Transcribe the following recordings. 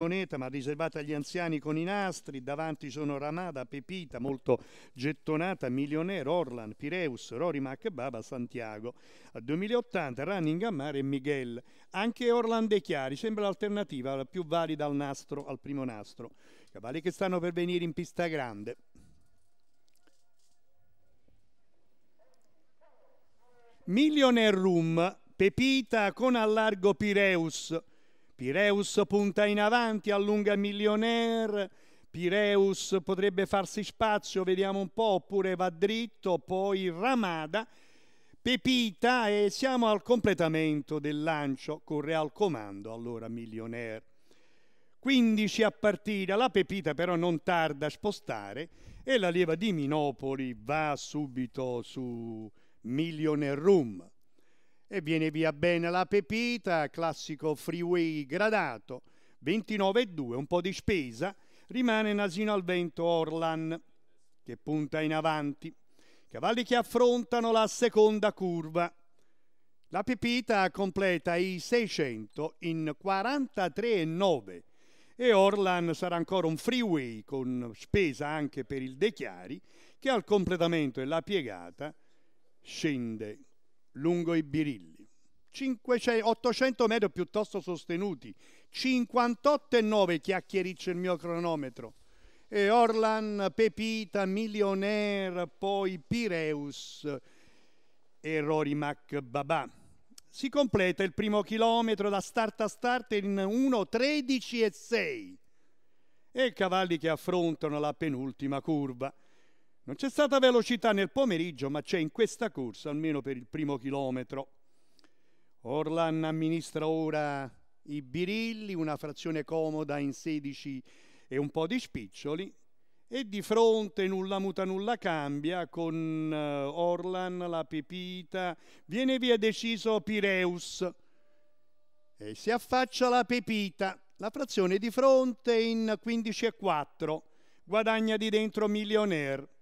moneta ma riservata agli anziani con i nastri, davanti sono Ramada, Pepita, molto gettonata, Milionaire, Orlan, Pireus, Rory Mac, Baba, Santiago. A 2080 Running a Mare e Miguel. Anche Orlan De Chiari sembra l'alternativa la più valida al nastro, al primo nastro. Cavalli che stanno per venire in pista grande. Millionaire Room, Pepita con allargo Pireus. Pireus punta in avanti, allunga Millionaire, Pireus potrebbe farsi spazio, vediamo un po', oppure va dritto, poi Ramada, Pepita e siamo al completamento del lancio, corre al comando allora Millionaire. 15 a partita, la Pepita però non tarda a spostare e la leva di Minopoli va subito su Millionaire Room e viene via bene la pepita, classico freeway gradato, 29,2, un po' di spesa, rimane nasino al vento Orlan che punta in avanti, cavalli che affrontano la seconda curva. La pepita completa i 600 in 43,9 e Orlan sarà ancora un freeway con spesa anche per il De Chiari che al completamento della piegata scende lungo i birilli. 800 metri piuttosto sostenuti, 58,9 chiacchiericce il mio cronometro. E Orlan, Pepita, Millionaire, poi Pireus e Rorimac Babà. Si completa il primo chilometro da start a start in 1.13 e 6 e cavalli che affrontano la penultima curva. Non c'è stata velocità nel pomeriggio, ma c'è in questa corsa, almeno per il primo chilometro. Orlan amministra ora i birilli, una frazione comoda in 16 e un po' di spiccioli. E di fronte nulla muta nulla cambia con eh, Orlan, la Pepita, viene via deciso Pireus e si affaccia la Pepita, la frazione di fronte in 15 e 4, guadagna di dentro Millionaire.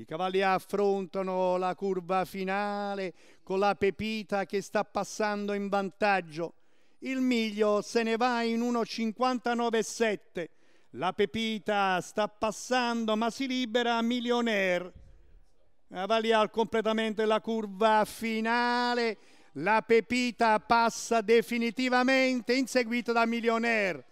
I cavalli affrontano la curva finale con la Pepita che sta passando in vantaggio. Il miglio se ne va in 1,59,7. La Pepita sta passando ma si libera a Millionaire. Cavalli al completamento della curva finale. La Pepita passa definitivamente inseguita da Millionaire.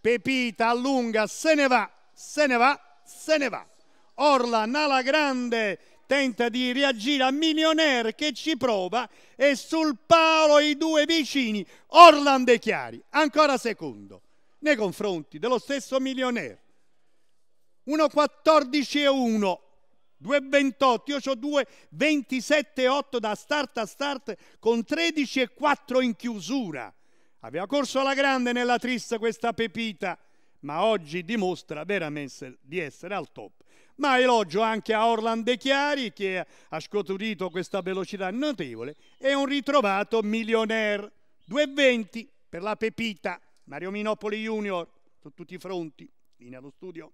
Pepita allunga, se ne va, se ne va, se ne va. Orlan alla grande tenta di reagire a Millionaire che ci prova e sul palo i due vicini Orlan De Chiari ancora secondo nei confronti dello stesso Millionaire 1.14 e 1 2.28 io ho 2.27.8 da start a start con 13 e 4 in chiusura aveva corso alla grande nella trista questa Pepita ma oggi dimostra veramente di essere al top ma elogio anche a Orland De Chiari che ha scoturito questa velocità notevole e un ritrovato millionaire. 2,20 per la Pepita, Mario Minopoli Junior, su tutti i fronti. Linea allo studio.